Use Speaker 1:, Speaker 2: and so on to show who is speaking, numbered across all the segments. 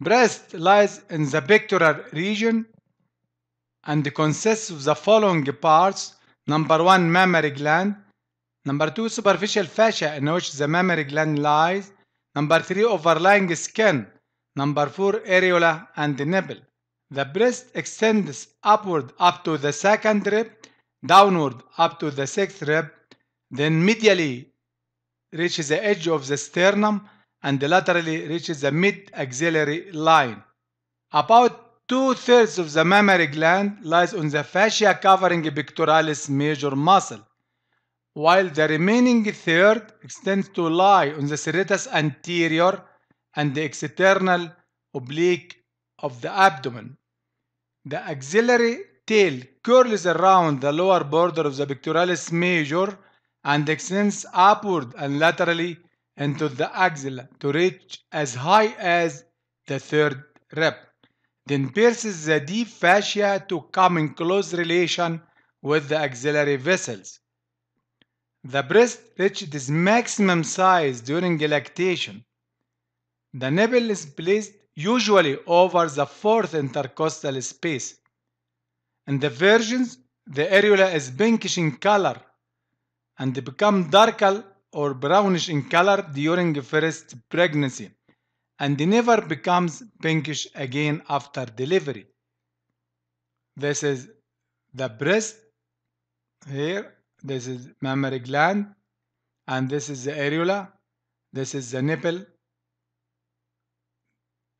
Speaker 1: Breast lies in the pectoral region and consists of the following parts. Number one, mammary gland. Number two, superficial fascia in which the mammary gland lies. Number three, overlying skin. Number four, areola and nipple. The breast extends upward up to the second rib, downward up to the sixth rib, then medially reaches the edge of the sternum and laterally reaches the mid-axillary line. About two-thirds of the mammary gland lies on the fascia covering the pectoralis major muscle, while the remaining third extends to lie on the serratus anterior and the external oblique of the abdomen. The axillary tail curls around the lower border of the pectoralis major and extends upward and laterally into the axilla to reach as high as the third rib, then pierces the deep fascia to come in close relation with the axillary vessels. The breast reaches its maximum size during lactation. The nipple is placed usually over the fourth intercostal space. In the virgins, the areola is pinkish in color and become darker or brownish in color during the first pregnancy and never becomes pinkish again after delivery. This is the breast here, this is mammary gland, and this is the areola, this is the nipple.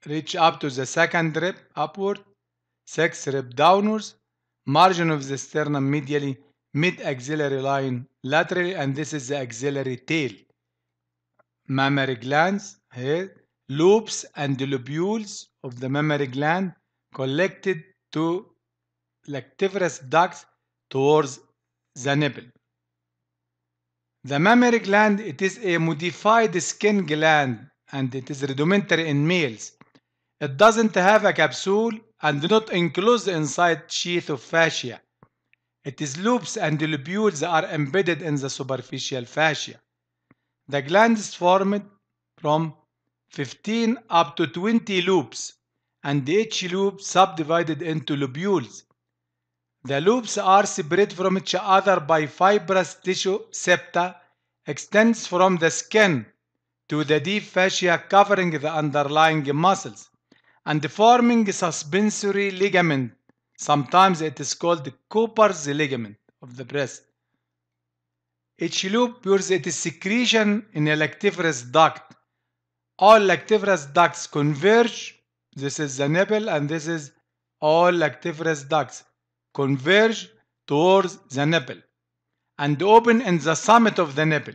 Speaker 1: Reach up to the second rib upward, sixth rib downwards, margin of the sternum medially mid axillary line laterally and this is the axillary tail mammary glands here eh, lobes and the lobules of the mammary gland collected to lactiferous ducts towards the nipple the mammary gland it is a modified skin gland and it is rudimentary in males it doesn't have a capsule and not enclosed inside sheath of fascia its loops and lobules are embedded in the superficial fascia. The gland is formed from 15 up to 20 loops and each loop subdivided into lobules. The loops are separate from each other by fibrous tissue septa extends from the skin to the deep fascia covering the underlying muscles and forming suspensory ligament Sometimes it is called the Cooper's ligament of the breast. Each loop pures its secretion in a lactiferous duct. All lactiferous ducts converge. This is the nipple and this is all lactiferous ducts converge towards the nipple and open in the summit of the nipple.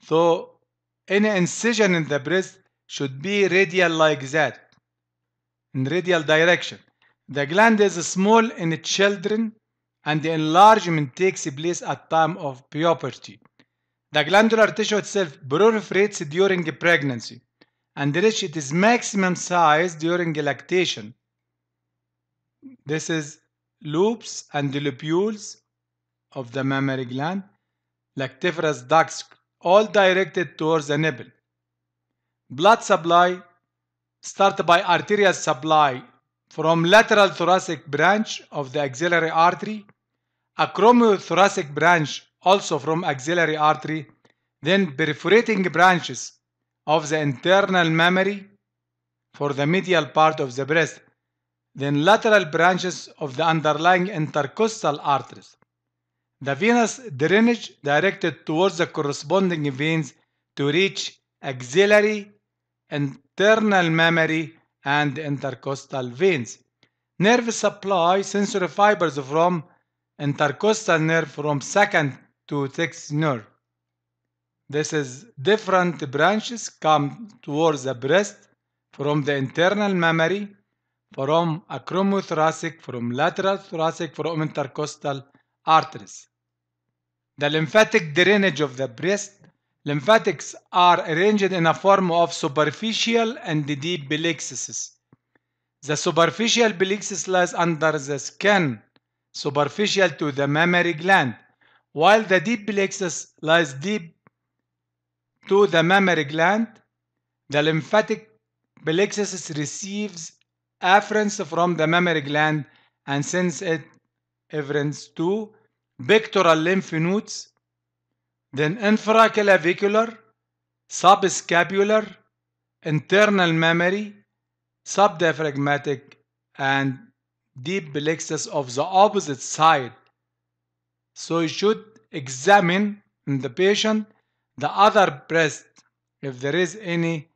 Speaker 1: So any incision in the breast should be radial like that in radial direction the gland is small in children and the enlargement takes place at time of puberty. The glandular tissue itself proliferates during pregnancy and reaches its maximum size during lactation. This is loops and lobules of the mammary gland, lactiferous ducts all directed towards the nipple. Blood supply start by arterial supply from lateral thoracic branch of the axillary artery, acromiothoracic branch also from axillary artery, then perforating branches of the internal mammary for the medial part of the breast, then lateral branches of the underlying intercostal arteries. The venous drainage directed towards the corresponding veins to reach axillary, internal mammary, and intercostal veins. Nerve supply sensory fibers from intercostal nerve from second to sixth nerve. This is different branches come towards the breast from the internal mammary, from acromothoracic, from lateral thoracic, from intercostal arteries. The lymphatic drainage of the breast Lymphatics are arranged in a form of superficial and deep plexuses. The superficial plexus lies under the skin, superficial to the mammary gland, while the deep plexus lies deep to the mammary gland. The lymphatic plexus receives afferents from the mammary gland and sends it afferents to pectoral lymph nodes then infraclavicular, subscapular, internal memory, subdiaphragmatic, and deep plexus of the opposite side. So you should examine in the patient the other breast if there is any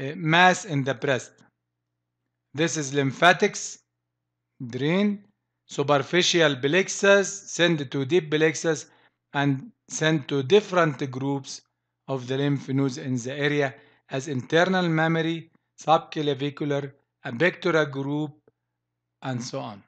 Speaker 1: uh, mass in the breast. This is lymphatics, drain, superficial plexus, send to deep plexus, and sent to different groups of the lymph nodes in the area as internal memory, subclavicular, a pectoral group, and so on.